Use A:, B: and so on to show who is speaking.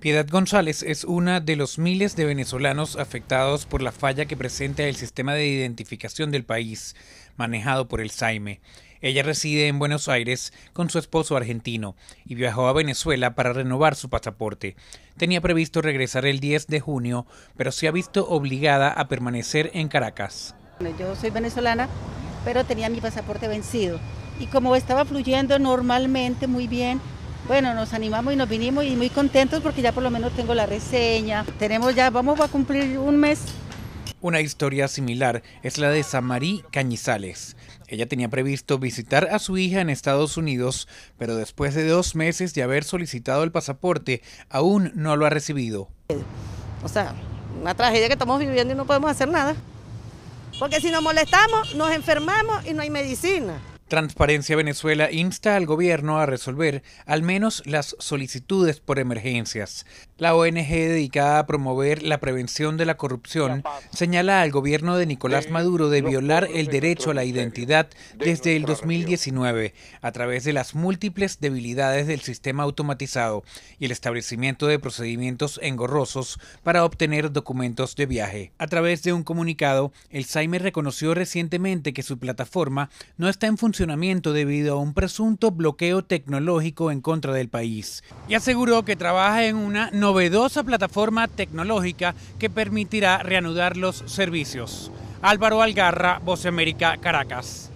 A: Piedad González es una de los miles de venezolanos afectados por la falla que presenta el sistema de identificación del país, manejado por el SAIME. Ella reside en Buenos Aires con su esposo argentino y viajó a Venezuela para renovar su pasaporte. Tenía previsto regresar el 10 de junio, pero se ha visto obligada a permanecer en Caracas.
B: Yo soy venezolana, pero tenía mi pasaporte vencido. Y como estaba fluyendo normalmente, muy bien, bueno, nos animamos y nos vinimos y muy contentos porque ya por lo menos tengo la reseña. Tenemos ya, vamos a cumplir un mes.
A: Una historia similar es la de Samarí Cañizales. Ella tenía previsto visitar a su hija en Estados Unidos, pero después de dos meses de haber solicitado el pasaporte, aún no lo ha recibido.
C: O sea, una tragedia que estamos viviendo y no podemos hacer nada. Porque si nos molestamos, nos enfermamos y no hay medicina.
A: Transparencia Venezuela insta al gobierno a resolver al menos las solicitudes por emergencias. La ONG dedicada a promover la prevención de la corrupción señala al gobierno de Nicolás Maduro de violar el derecho a la identidad desde el 2019 a través de las múltiples debilidades del sistema automatizado y el establecimiento de procedimientos engorrosos para obtener documentos de viaje. A través de un comunicado, el SAIME reconoció recientemente que su plataforma no está en función debido a un presunto bloqueo tecnológico en contra del país. Y aseguró que trabaja en una novedosa plataforma tecnológica que permitirá reanudar los servicios. Álvaro Algarra, Voce América, Caracas.